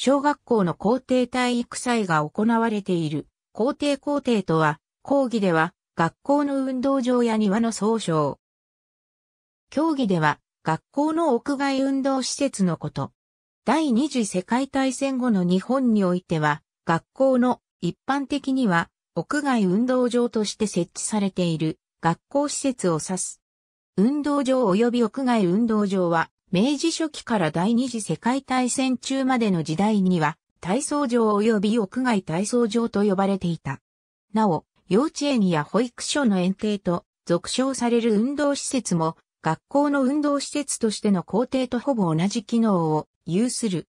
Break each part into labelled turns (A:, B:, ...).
A: 小学校の校庭体育祭が行われている。校庭校庭とは、講義では、学校の運動場や庭の総称。競技では、学校の屋外運動施設のこと。第二次世界大戦後の日本においては、学校の一般的には屋外運動場として設置されている学校施設を指す。運動場及び屋外運動場は明治初期から第二次世界大戦中までの時代には、体操場及び屋外体操場と呼ばれていた。なお、幼稚園や保育所の園庭と俗称される運動施設も、学校の運動施設としての校庭とほぼ同じ機能を有する。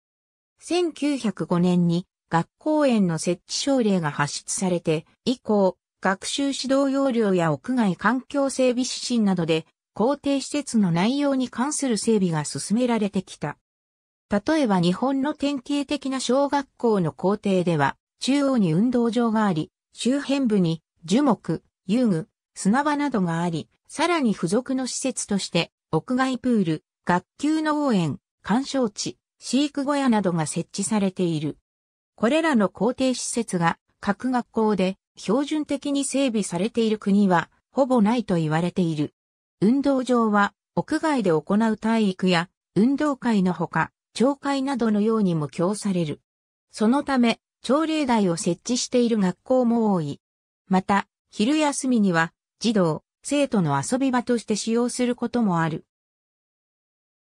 A: 1905年に学校園の設置省令が発出されて、以降、学習指導要領や屋外環境整備指針などで校庭施設の内容に関する整備が進められてきた。例えば日本の典型的な小学校の校庭では、中央に運動場があり、周辺部に樹木、遊具、砂場などがあり、さらに付属の施設として、屋外プール、学級の応援、鑑賞地、飼育小屋などが設置されている。これらの校庭施設が各学校で標準的に整備されている国はほぼないと言われている。運動場は屋外で行う体育や運動会のほか、町会などのようにも供される。そのため、朝礼台を設置している学校も多い。また、昼休みには、児童、生徒の遊び場として使用することもある。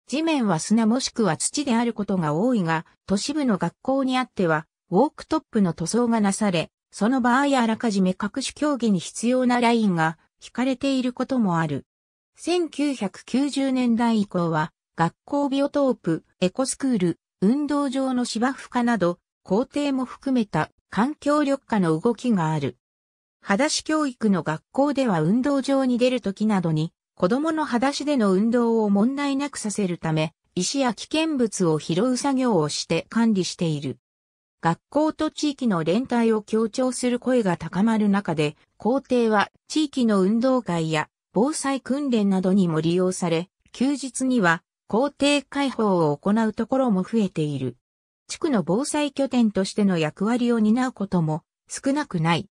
A: 地面は砂もしくは土であることが多いが、都市部の学校にあっては、ウォークトップの塗装がなされ、その場合あらかじめ各種競技に必要なラインが引かれていることもある。1990年代以降は、学校ビオトープ、エコスクール、運動場の芝生化など、校庭も含めた環境緑化の動きがある。裸足教育の学校では運動場に出る時などに、子供の裸足での運動を問題なくさせるため、石や危険物を拾う作業をして管理している。学校と地域の連帯を強調する声が高まる中で、校庭は地域の運動会や防災訓練などにも利用され、休日には校庭開放を行うところも増えている。地区の防災拠点としての役割を担うことも少なくない。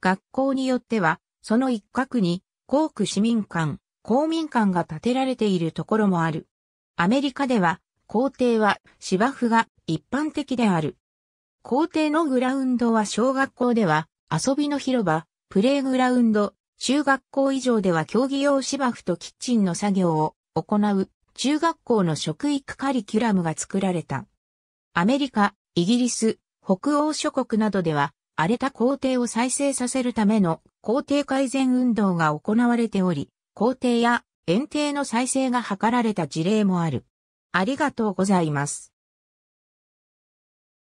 A: 学校によっては、その一角に、校区市民館、公民館が建てられているところもある。アメリカでは、校庭は芝生が一般的である。校庭のグラウンドは小学校では、遊びの広場、プレイグラウンド、中学校以上では競技用芝生とキッチンの作業を行う中学校の食育カリキュラムが作られた。アメリカ、イギリス、北欧諸国などでは荒れた校庭を再生させるための校庭改善運動が行われており、校庭や園庭の再生が図られた事例もある。ありがとうございます。